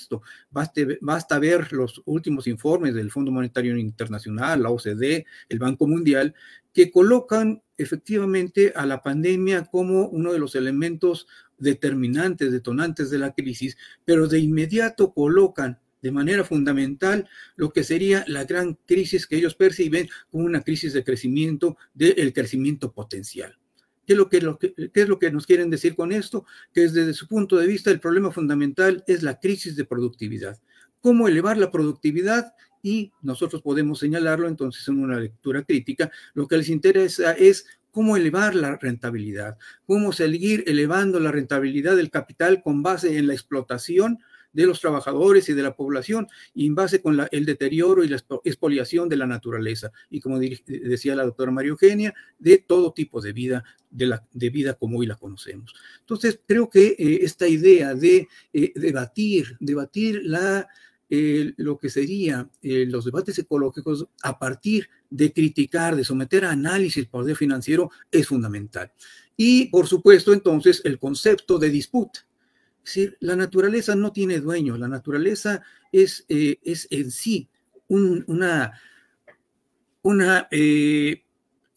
esto. Basta, ver los últimos informes del Fondo Monetario Internacional, la OCDE, el Banco Mundial, que colocan efectivamente a la pandemia como uno de los elementos determinantes, detonantes de la crisis, pero de inmediato colocan de manera fundamental lo que sería la gran crisis que ellos perciben como una crisis de crecimiento, del crecimiento potencial. ¿Qué es lo que, es lo que nos quieren decir con esto? Que desde su punto de vista el problema fundamental es la crisis de productividad. ¿Cómo elevar la productividad? Y nosotros podemos señalarlo entonces en una lectura crítica. Lo que les interesa es cómo elevar la rentabilidad, cómo seguir elevando la rentabilidad del capital con base en la explotación de los trabajadores y de la población en base con el deterioro y la expoliación de la naturaleza. Y como decía la doctora María Eugenia, de todo tipo de vida, de, la, de vida como hoy la conocemos. Entonces, creo que eh, esta idea de eh, debatir, debatir la... Eh, lo que serían los debates ecológicos a partir de criticar, de someter a análisis el poder financiero es fundamental. Y por supuesto entonces el concepto de disputa, decir, la naturaleza no tiene dueño, la naturaleza es, eh, es en sí una, una eh,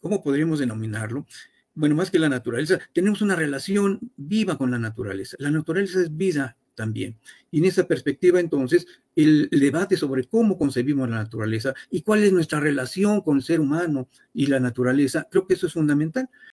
¿cómo podríamos denominarlo? Bueno, más que la naturaleza, tenemos una relación viva con la naturaleza. La naturaleza es vida también. Y en esa perspectiva, entonces, el debate sobre cómo concebimos la naturaleza y cuál es nuestra relación con el ser humano y la naturaleza, creo que eso es fundamental.